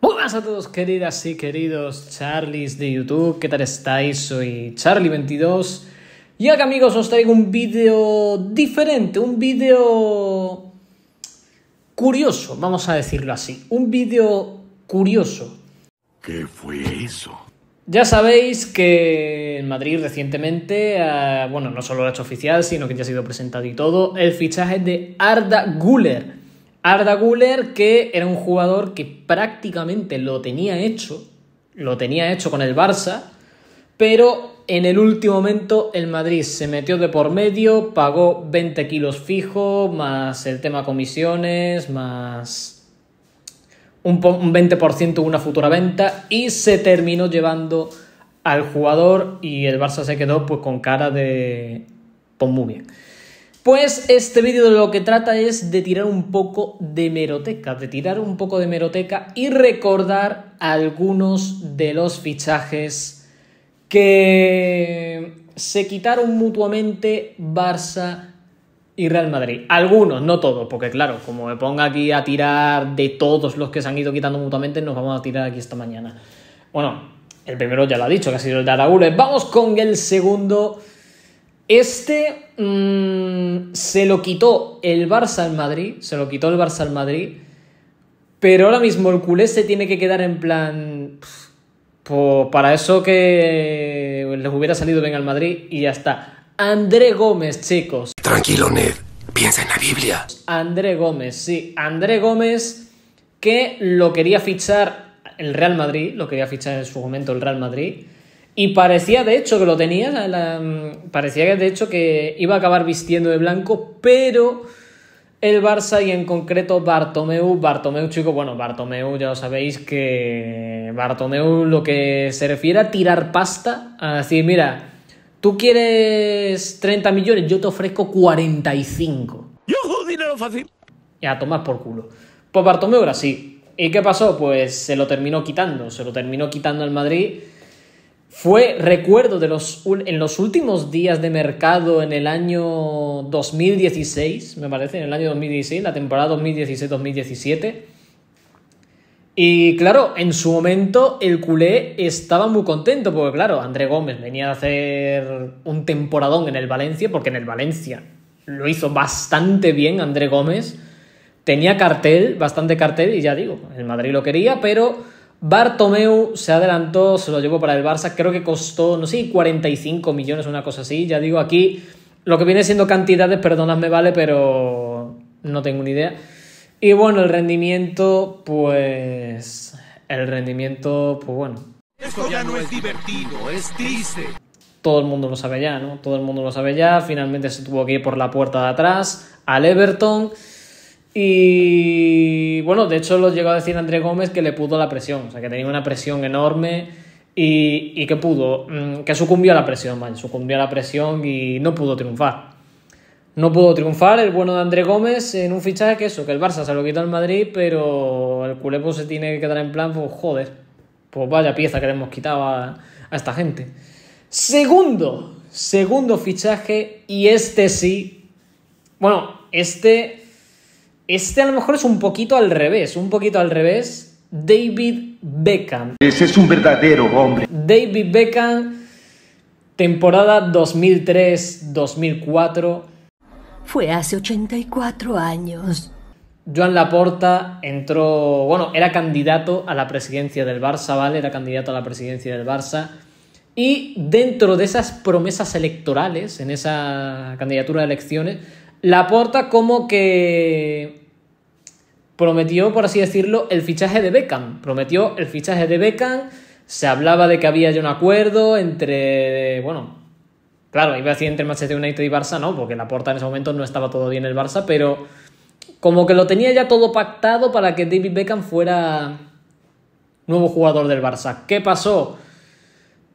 ¡Hola buenas a todos, queridas y queridos Charlies de YouTube. ¿Qué tal estáis? Soy Charlie22. Y acá, amigos, os traigo un vídeo diferente, un vídeo curioso, vamos a decirlo así. Un vídeo curioso. ¿Qué fue eso? Ya sabéis que en Madrid recientemente, ah, bueno, no solo lo ha hecho oficial, sino que ya ha sido presentado y todo, el fichaje de Arda Guller Arda Guller, que era un jugador que prácticamente lo tenía hecho, lo tenía hecho con el Barça, pero en el último momento el Madrid se metió de por medio, pagó 20 kilos fijo, más el tema comisiones, más un 20% una futura venta y se terminó llevando al jugador y el Barça se quedó pues con cara de... Pues muy bien. Pues este vídeo de lo que trata es de tirar un poco de meroteca, de tirar un poco de meroteca y recordar algunos de los fichajes que se quitaron mutuamente Barça y Real Madrid. Algunos, no todos, porque claro, como me ponga aquí a tirar de todos los que se han ido quitando mutuamente, nos vamos a tirar aquí esta mañana. Bueno, el primero ya lo ha dicho, que ha sido el de Araúles. Vamos con el segundo este mm, se lo quitó el Barça al Madrid, se lo quitó el Barça al Madrid, pero ahora mismo el culé se tiene que quedar en plan... para eso que les hubiera salido bien al Madrid y ya está. André Gómez, chicos. Tranquilo, Ned. Piensa en la Biblia. André Gómez, sí. André Gómez que lo quería fichar el Real Madrid, lo quería fichar en su momento el Real Madrid. Y parecía de hecho que lo tenía, mm, parecía que de hecho que iba a acabar vistiendo de blanco, pero el Barça y en concreto Bartomeu, Bartomeu chico, bueno, Bartomeu ya lo sabéis que Bartomeu lo que se refiere a tirar pasta, a decir, mira, tú quieres 30 millones, yo te ofrezco 45. Yo dinero fácil. Ya, tomar por culo. Pues Bartomeu era así. ¿Y qué pasó? Pues se lo terminó quitando, se lo terminó quitando al Madrid fue, recuerdo, de los, en los últimos días de mercado en el año 2016, me parece, en el año 2016, la temporada 2016-2017. Y claro, en su momento el culé estaba muy contento, porque claro, André Gómez venía a hacer un temporadón en el Valencia, porque en el Valencia lo hizo bastante bien André Gómez. Tenía cartel, bastante cartel, y ya digo, el Madrid lo quería, pero Bartomeu se adelantó, se lo llevó para el Barça, creo que costó, no sé, 45 millones, una cosa así. Ya digo, aquí lo que viene siendo cantidades, perdonadme, vale, pero no tengo ni idea. Y bueno, el rendimiento, pues... El rendimiento, pues bueno. Esto ya no es divertido, es triste. Todo el mundo lo sabe ya, ¿no? Todo el mundo lo sabe ya. Finalmente se tuvo que ir por la puerta de atrás al Everton. Y bueno, de hecho lo llegó a decir André Gómez que le pudo la presión, o sea, que tenía una presión enorme y, que pudo, mm, que sucumbió a la presión, man, sucumbió a la presión y no pudo triunfar. No pudo triunfar el bueno de André Gómez en un fichaje que eso, que el Barça se lo quitó al Madrid, pero el culepo se tiene que quedar en plan, pues joder, pues vaya pieza que le hemos quitado a esta gente. Segundo, segundo fichaje y este sí, bueno, este este a lo mejor es un poquito al revés, un poquito al revés. David Beckham. Ese es un verdadero hombre. David Beckham, temporada 2003-2004. Fue hace 84 años. Joan Laporta entró, bueno, era candidato a la presidencia del Barça, ¿vale? Era candidato a la presidencia del Barça. Y dentro de esas promesas electorales, en esa candidatura de elecciones, Laporta como que prometió, por así decirlo, el fichaje de Beckham. Prometió el fichaje de Beckham. Se hablaba de que había ya un acuerdo entre. Bueno, claro, iba a decir entre Manchester United y Barça, no, porque la puerta en ese momento no estaba todo bien en el Barça, pero como que lo tenía ya todo pactado para que David Beckham fuera nuevo jugador del Barça. ¿Qué pasó?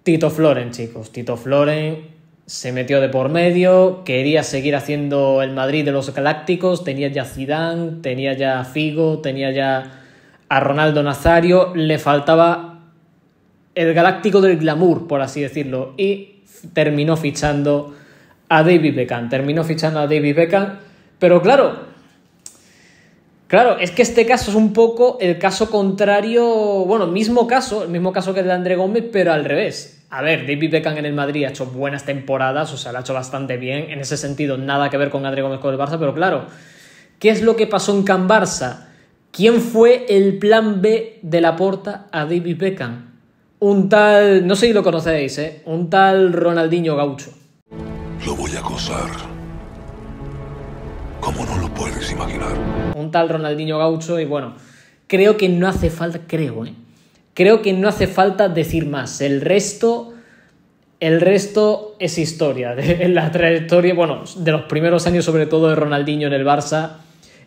Tito Floren, chicos. Tito Floren se metió de por medio, quería seguir haciendo el Madrid de los Galácticos, tenía ya Zidane, tenía ya Figo, tenía ya a Ronaldo Nazario, le faltaba el Galáctico del glamour, por así decirlo, y terminó fichando a David Beckham, terminó fichando a David Beckham, pero claro, Claro, es que este caso es un poco el caso contrario, bueno, mismo caso, el mismo caso que el de André Gómez, pero al revés. A ver, David Beckham en el Madrid ha hecho buenas temporadas, o sea, lo ha hecho bastante bien. En ese sentido, nada que ver con André Gómez con Barça, pero claro, ¿qué es lo que pasó en Can Barça? ¿Quién fue el plan B de la porta a David Beckham? Un tal, no sé si lo conocéis, ¿eh? Un tal Ronaldinho Gaucho. Lo voy a acosar. Como no lo puedes imaginar. Un tal Ronaldinho Gaucho y bueno, creo que no hace falta, creo, ¿eh? Creo que no hace falta decir más. El resto, el resto es historia. De la trayectoria, bueno, de los primeros años sobre todo de Ronaldinho en el Barça.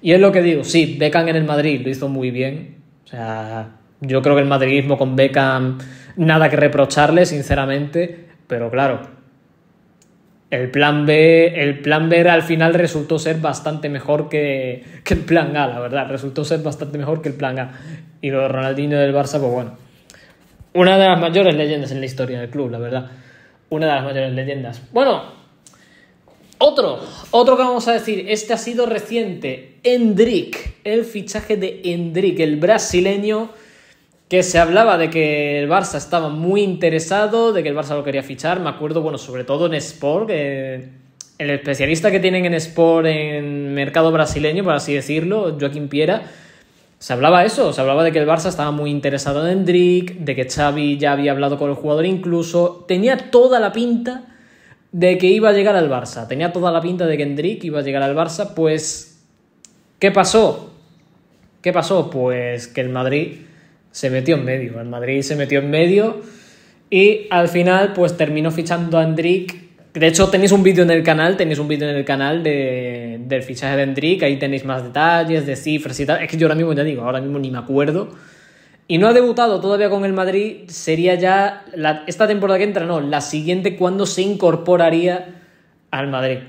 Y es lo que digo, sí, Beckham en el Madrid lo hizo muy bien. O sea, yo creo que el madridismo con Beckham, nada que reprocharle, sinceramente. Pero claro, el plan B, el plan B al final resultó ser bastante mejor que, que, el plan A, la verdad. Resultó ser bastante mejor que el plan A. Y lo de Ronaldinho del Barça, pues bueno. Una de las mayores leyendas en la historia del club, la verdad. Una de las mayores leyendas. Bueno, otro, otro que vamos a decir. Este ha sido reciente. Endrick, el fichaje de Endrick, el brasileño que se hablaba de que el Barça estaba muy interesado, de que el Barça lo quería fichar. Me acuerdo, bueno, sobre todo en Sport, que el especialista que tienen en Sport en mercado brasileño, por así decirlo, Joaquín Piera, se hablaba eso, se hablaba de que el Barça estaba muy interesado en Hendrik, de que Xavi ya había hablado con el jugador incluso, tenía toda la pinta de que iba a llegar al Barça, tenía toda la pinta de que Endrick iba a llegar al Barça, pues ¿qué pasó? ¿Qué pasó? Pues que el Madrid se metió en medio. El Madrid se metió en medio y al final pues terminó fichando a Endrick. De hecho tenéis un vídeo en el canal, tenéis un vídeo en el canal del fichaje de Endrick, ahí tenéis más detalles de cifras y tal. Es que yo ahora mismo ya digo, ahora mismo ni me acuerdo. Y no ha debutado todavía con el Madrid, sería ya esta temporada que entra, no, la siguiente cuando se incorporaría al Madrid.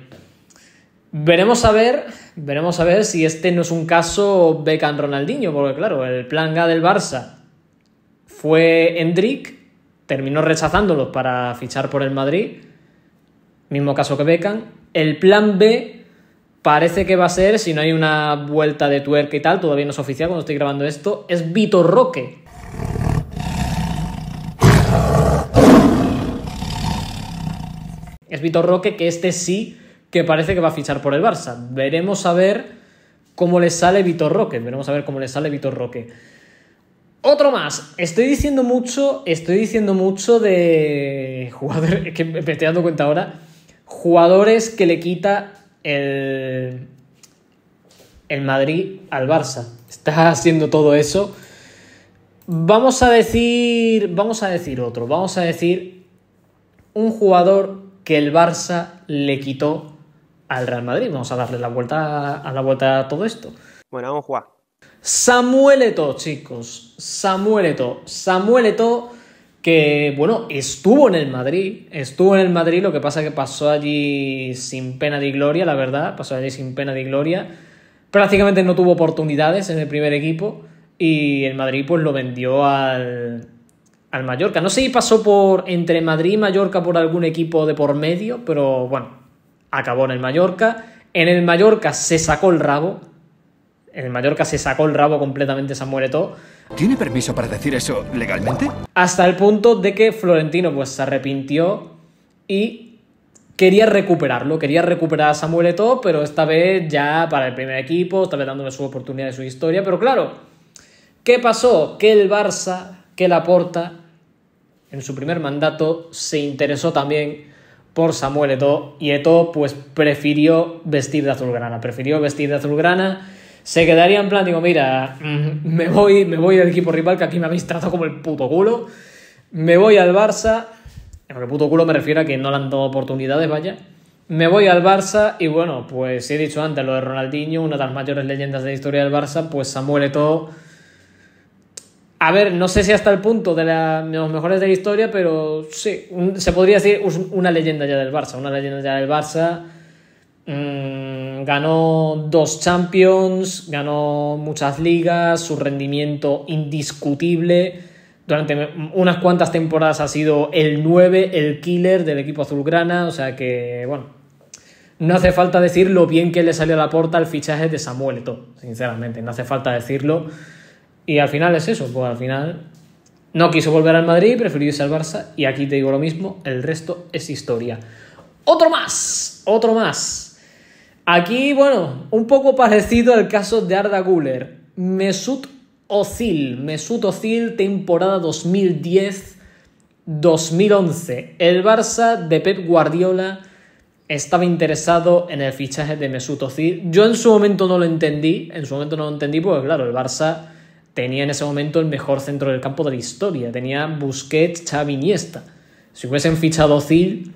Veremos a ver, veremos a ver si este no es un caso Becan Ronaldinho, porque claro, el plan A del Barça fue Endrick, terminó rechazándolo para fichar por el Madrid, mismo caso que becan El plan B parece que va a ser, si no hay una vuelta de tuerca y tal, todavía no es oficial cuando estoy grabando esto, es Vitor Roque. Es Vitor Roque que este sí que parece que va a fichar por el Barça. Veremos a ver cómo le sale Vitor Roque. Veremos a ver cómo le sale Vitor Roque. Otro más. Estoy diciendo mucho, estoy diciendo mucho de jugadores, que me estoy dando cuenta ahora, jugadores que le quita el, el Madrid al Barça. Está haciendo todo eso. Vamos a decir, vamos a decir otro, vamos a decir un jugador que el Barça le quitó al Real Madrid. Vamos a darle la vuelta a la vuelta a todo esto. Bueno, vamos a jugar. Samueleto, chicos. Samuel Samueleto que, bueno, estuvo en el Madrid. Estuvo en el Madrid, lo que pasa que pasó allí sin pena de gloria, la verdad. Pasó allí sin pena de gloria. Prácticamente no tuvo oportunidades en el primer equipo. Y el Madrid, pues, lo vendió al, al Mallorca. No sé si pasó por entre Madrid y Mallorca por algún equipo de por medio, pero bueno, acabó en el Mallorca. En el Mallorca se sacó el rabo, en el Mallorca se sacó el rabo completamente Samuel Eto'o. ¿Tiene permiso para decir eso legalmente? Hasta el punto de que Florentino pues se arrepintió y quería recuperarlo, quería recuperar a Samuel Eto'o, pero esta vez ya para el primer equipo, esta vez dándole su oportunidad de su historia, pero claro, ¿qué pasó? Que el Barça, que la Porta en su primer mandato se interesó también por Samuel Eto'o y Eto'o pues prefirió vestir de azulgrana, prefirió vestir de azulgrana se quedaría en plan, digo, mira, mm, me voy, me voy del equipo rival que aquí me habéis tratado como el puto culo, me voy al Barça, en el puto culo me refiero a que no le han dado oportunidades, vaya. Me voy al Barça y bueno, pues he dicho antes lo de Ronaldinho, una de las mayores leyendas de la historia del Barça, pues Samuel todo a ver, no sé si hasta el punto de, los mejores de la historia, pero sí, se podría decir una leyenda ya del Barça, una leyenda ya del Barça. Mmm, ganó dos Champions, ganó muchas ligas, su rendimiento indiscutible. Durante unas cuantas temporadas ha sido el 9, el killer del equipo azulgrana, o sea que, bueno, no hace falta decir lo bien que le salió a la puerta el fichaje de Samuel sinceramente, no hace falta decirlo. Y al final es eso, pues al final no quiso volver al Madrid, prefirió irse al Barça y aquí te digo lo mismo, el resto es historia. Otro más, otro más. Aquí, bueno, un poco parecido al caso de Arda Guller. Mesut Ozil, Mesut Ozil, temporada 2010-2011. El Barça de Pep Guardiola estaba interesado en el fichaje de Mesut Ozil. Yo en su momento no lo entendí, en su momento no lo entendí porque, claro, el Barça tenía en ese momento el mejor centro del campo de la historia. Tenía Busquets, Xavi, Iniesta. Si hubiesen fichado Ozil,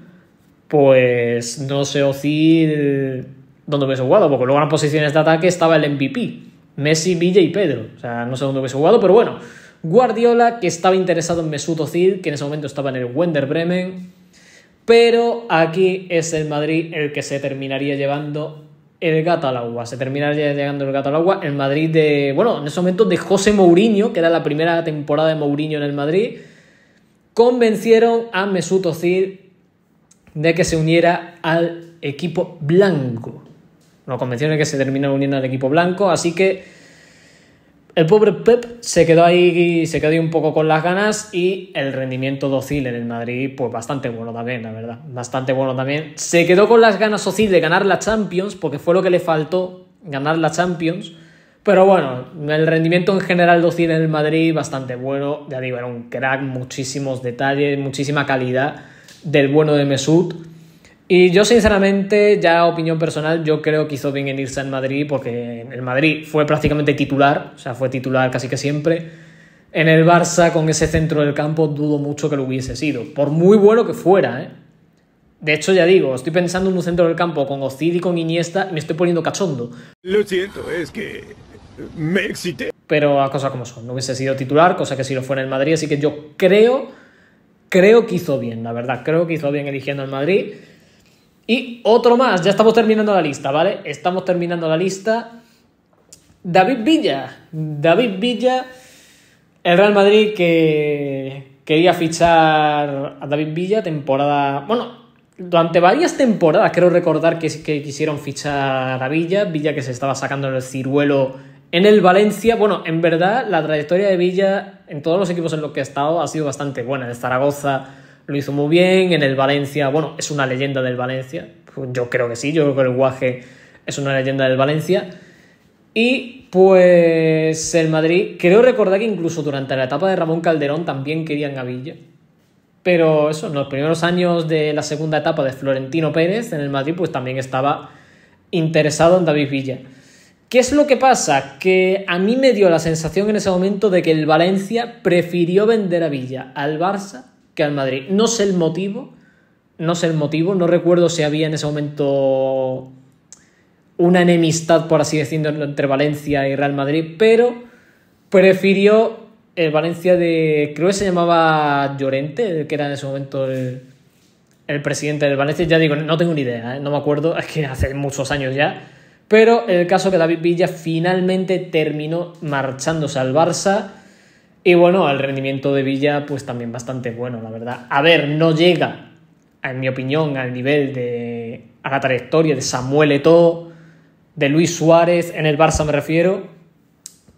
pues no sé, Ozil donde hubiese jugado, porque luego en posiciones de ataque estaba el MVP, Messi, Villa y Pedro. O sea, no sé dónde hubiese jugado, pero bueno. Guardiola, que estaba interesado en Mesut Özil, que en ese momento estaba en el Wender Bremen, pero aquí es el Madrid el que se terminaría llevando el gato al agua. Se terminaría llegando el gato al agua. El Madrid de. Bueno, en ese momento de José Mourinho, que era la primera temporada de Mourinho en el Madrid, convencieron a Mesut Özil de que se uniera al equipo blanco. No convenció que se terminara uniendo al equipo blanco, así que el pobre Pep se quedó ahí, se quedó un poco con las ganas y el rendimiento docil en el Madrid, pues bastante bueno también, la verdad, bastante bueno también. Se quedó con las ganas docil de ganar la Champions, porque fue lo que le faltó, ganar la Champions. Pero bueno, el rendimiento en general docil en el Madrid, bastante bueno, ya digo, era un crack, muchísimos detalles, muchísima calidad del bueno de Mesut. Y yo sinceramente, ya opinión personal, yo creo que hizo bien en irse al Madrid porque el Madrid fue prácticamente titular, o sea, fue titular casi que siempre. En el Barça, con ese centro del campo, dudo mucho que lo hubiese sido, por muy bueno que fuera, ¿eh? De hecho, ya digo, estoy pensando en un centro del campo con Ozil y con Iniesta y me estoy poniendo cachondo. Lo siento, es que me excité. Pero a cosas como son, no hubiese sido titular, cosa que si lo fuera en el Madrid, así que yo creo, creo que hizo bien, la verdad, creo que hizo bien eligiendo el Madrid. Y otro más, ya estamos terminando la lista, ¿vale? Estamos terminando la lista. David Villa. David Villa, el Real Madrid que quería fichar a David Villa temporada... Bueno, durante varias temporadas creo recordar que, que quisieron fichar a Villa. Villa que se estaba sacando en el ciruelo en el Valencia, bueno, en verdad la trayectoria de Villa en todos los equipos en los que ha estado ha sido bastante buena. de Zaragoza lo hizo muy bien. En el Valencia, bueno, es una leyenda del Valencia. Yo creo que sí, yo creo que el Guaje es una leyenda del Valencia. Y pues el Madrid, creo recordar que incluso durante la etapa de Ramón Calderón también querían a Villa. Pero eso, en los primeros años de la segunda etapa de Florentino Pérez en el Madrid, pues también estaba interesado en David Villa. ¿Qué es lo que pasa? Que a mí me dio la sensación en ese momento de que el Valencia prefirió vender a Villa al Barça al Madrid. No sé el motivo, no sé el motivo, no recuerdo si había en ese momento una enemistad, por así decirlo, entre Valencia y Real Madrid, pero prefirió el Valencia de. Creo que se llamaba Llorente, que era en ese momento el, presidente del Valencia. Ya digo, no tengo ni idea, ¿eh? no me acuerdo, es que hace muchos años ya. Pero el caso que David Villa finalmente terminó marchándose al Barça y bueno, el rendimiento de Villa, pues también bastante bueno, la verdad. A ver, no llega, en mi opinión, al nivel de. a la trayectoria de Samuel Eto'o, de Luis Suárez, en el Barça me refiero.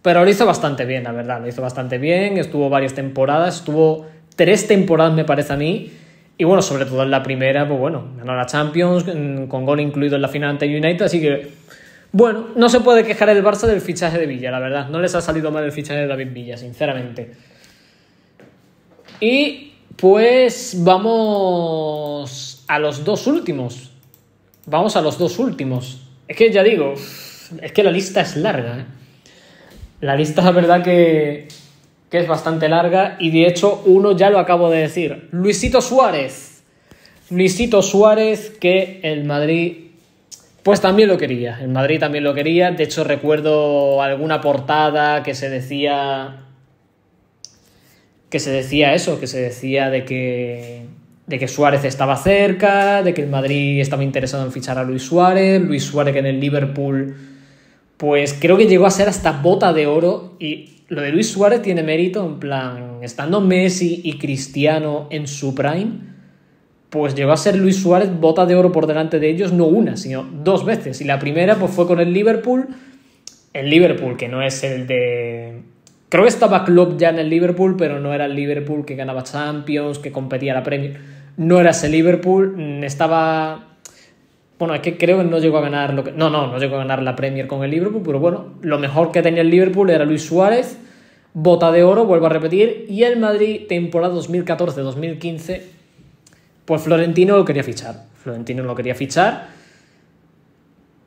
Pero lo hizo bastante bien, la verdad, lo hizo bastante bien, estuvo varias temporadas, estuvo tres temporadas, me parece a mí. Y bueno, sobre todo en la primera, pues bueno, ganó la Champions, mm, con gol incluido en la final ante United, así que bueno, no se puede quejar el Barça del fichaje de Villa, la verdad. No les ha salido mal el fichaje de David Villa, sinceramente. Y pues vamos a los dos últimos. Vamos a los dos últimos. Es que ya digo, es que la lista es larga. ¿eh? La lista, la verdad, que, que es bastante larga. Y de hecho, uno ya lo acabo de decir. Luisito Suárez. Luisito Suárez, que el Madrid pues también lo quería, en Madrid también lo quería, de hecho recuerdo alguna portada que se decía que se decía eso, que se decía de que de que Suárez estaba cerca, de que el Madrid estaba interesado en fichar a Luis Suárez, Luis Suárez que en el Liverpool, pues creo que llegó a ser hasta bota de oro y lo de Luis Suárez tiene mérito, en plan, estando Messi y Cristiano en su prime, pues llegó a ser Luis Suárez bota de oro por delante de ellos, no una, sino dos veces. Y la primera pues fue con el Liverpool, el Liverpool que no es el de... Creo que estaba Club ya en el Liverpool, pero no era el Liverpool que ganaba Champions, que competía la Premier. No era ese Liverpool, estaba... Bueno, es que creo que no llegó a ganar lo que... No, no, no llegó a ganar la Premier con el Liverpool, pero bueno, lo mejor que tenía el Liverpool era Luis Suárez, bota de oro, vuelvo a repetir, y el Madrid temporada 2014-2015 pues Florentino lo quería fichar. Florentino lo quería fichar.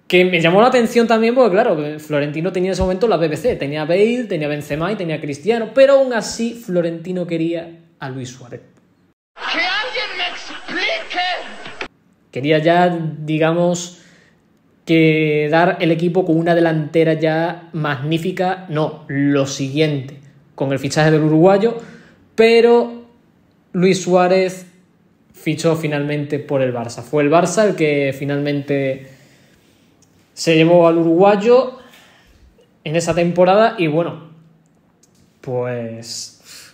Que me llamó la atención también porque, claro, Florentino tenía en ese momento la BBC. Tenía Bale, tenía Benzema y tenía Cristiano. Pero aún así, Florentino quería a Luis Suárez. Quería ya, digamos, que dar el equipo con una delantera ya magnífica. No, lo siguiente, con el fichaje del uruguayo. Pero Luis Suárez fichó finalmente por el Barça. Fue el Barça el que finalmente se llevó al uruguayo en esa temporada y bueno, pues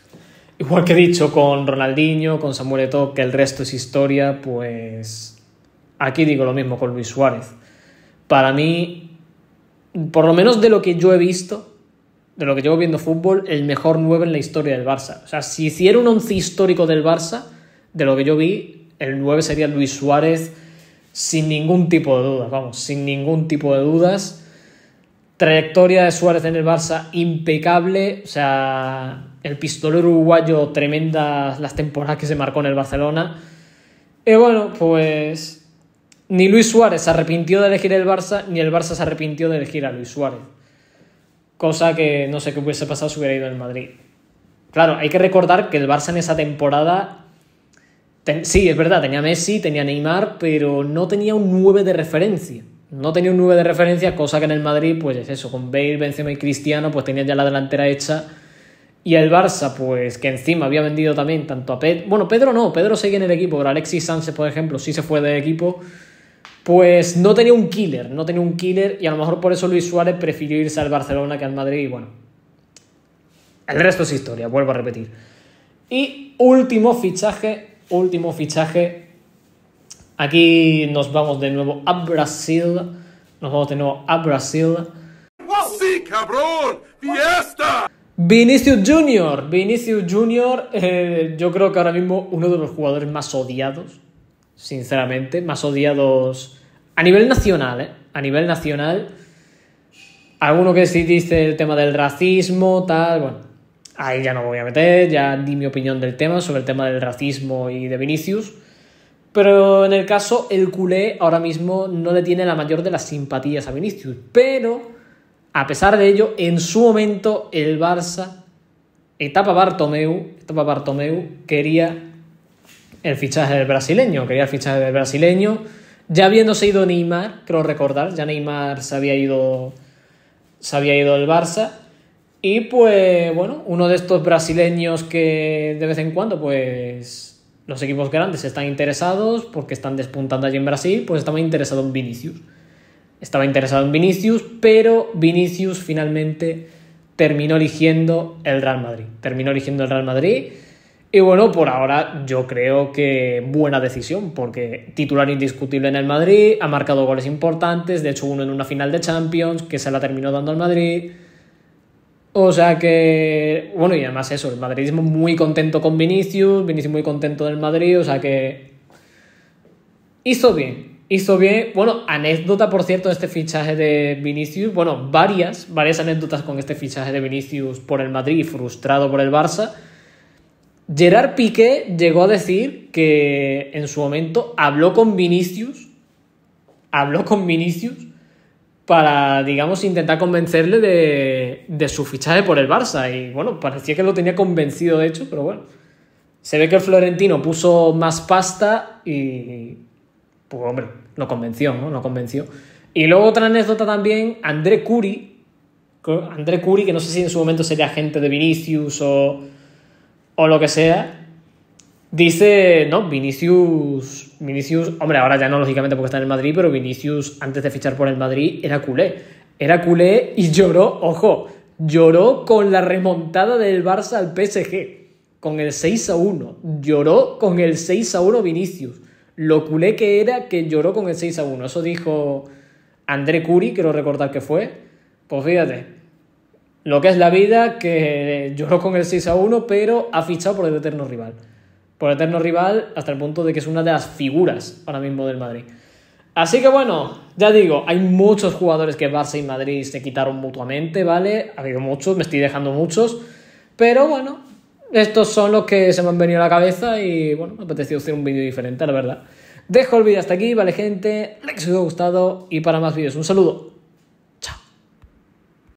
igual que he dicho con Ronaldinho, con Samuel Eto'o, que el resto es historia, pues aquí digo lo mismo con Luis Suárez. Para mí, por lo menos de lo que yo he visto, de lo que llevo viendo fútbol, el mejor 9 en la historia del Barça. O sea, si hiciera un once histórico del Barça, de lo que yo vi, el 9 sería Luis Suárez sin ningún tipo de dudas, vamos, sin ningún tipo de dudas. Trayectoria de Suárez en el Barça impecable, o sea, el pistolero uruguayo tremendas las temporadas que se marcó en el Barcelona. Y bueno, pues ni Luis Suárez se arrepintió de elegir el Barça, ni el Barça se arrepintió de elegir a Luis Suárez. Cosa que no sé qué hubiese pasado si hubiera ido en Madrid. Claro, hay que recordar que el Barça en esa temporada sí, es verdad, tenía Messi, tenía Neymar, pero no tenía un 9 de referencia. No tenía un 9 de referencia, cosa que en el Madrid, pues es eso, con Bale, Benzema y Cristiano, pues tenía ya la delantera hecha. Y el Barça, pues que encima había vendido también tanto a Pedro. Bueno, Pedro no, Pedro sigue en el equipo, pero Alexis Sánchez, por ejemplo, sí se fue del equipo. Pues no tenía un killer, no tenía un killer, y a lo mejor por eso Luis Suárez prefirió irse al Barcelona que al Madrid, y bueno. El resto es historia, vuelvo a repetir. Y último fichaje último fichaje. Aquí nos vamos de nuevo a Brasil. Nos vamos de nuevo a Brasil. ¡Sí, cabrón! ¡Fiesta! Vinicius Junior. Vinicius Junior, eh, yo creo que ahora mismo uno de los jugadores más odiados, sinceramente, más odiados a nivel nacional, ¿eh? A nivel nacional. Alguno que sí dice el tema del racismo, tal, bueno Ahí ya no me voy a meter, ya di mi opinión del tema, sobre el tema del racismo y de Vinicius. Pero en el caso, el culé ahora mismo no le tiene la mayor de las simpatías a Vinicius. Pero, a pesar de ello, en su momento el Barça, etapa Bartomeu, etapa quería el fichaje del brasileño, quería el fichaje del brasileño. Ya habiéndose ido Neymar, creo recordar, ya Neymar se había ido, se había ido el Barça y pues bueno, uno de estos brasileños que de vez en cuando pues los equipos grandes están interesados porque están despuntando allí en Brasil, pues estaba interesado en Vinicius. Estaba interesado en Vinicius, pero Vinicius finalmente terminó eligiendo el Real Madrid. Terminó eligiendo el Real Madrid. Y bueno, por ahora yo creo que buena decisión, porque titular indiscutible en el Madrid, ha marcado goles importantes, de hecho uno en una final de Champions, que se la terminó dando al Madrid. O sea que, bueno, y además eso, el madridismo muy contento con Vinicius, Vinicius muy contento del Madrid, o sea que hizo bien, hizo bien. Bueno, anécdota, por cierto, de este fichaje de Vinicius, bueno, varias, varias anécdotas con este fichaje de Vinicius por el Madrid, frustrado por el Barça. Gerard Piqué llegó a decir que en su momento habló con Vinicius, habló con Vinicius para, digamos, intentar convencerle de, su fichaje por el Barça. Y bueno, parecía que lo tenía convencido, de hecho, pero bueno. Se ve que el Florentino puso más pasta y, pues hombre, no convenció, ¿no? no convenció. Y luego otra anécdota también, André Curi, André Curi, que no sé si en su momento sería agente de Vinicius o, o lo que sea, Dice, no, Vinicius, Vinicius, hombre, ahora ya no, lógicamente, porque está en el Madrid, pero Vinicius, antes de fichar por el Madrid, era culé. Era culé y lloró, ojo, lloró con la remontada del Barça al PSG, con el 6 a 1. Lloró con el 6 a 1 Vinicius. Lo culé que era que lloró con el 6 a 1. Eso dijo André Curi, quiero recordar que fue. Pues fíjate, lo que es la vida, que lloró con el 6 a 1, pero ha fichado por el eterno rival por eterno rival hasta el punto de que es una de las figuras ahora mismo del Madrid. Así que bueno, ya digo, hay muchos jugadores que Barça y Madrid se quitaron mutuamente, ¿vale? Ha habido muchos, me estoy dejando muchos, pero bueno, estos son los que se me han venido a la cabeza y bueno, me ha apetecido hacer un vídeo diferente, la verdad. Dejo el vídeo hasta aquí, ¿vale gente? Like si os ha gustado y para más vídeos, un saludo.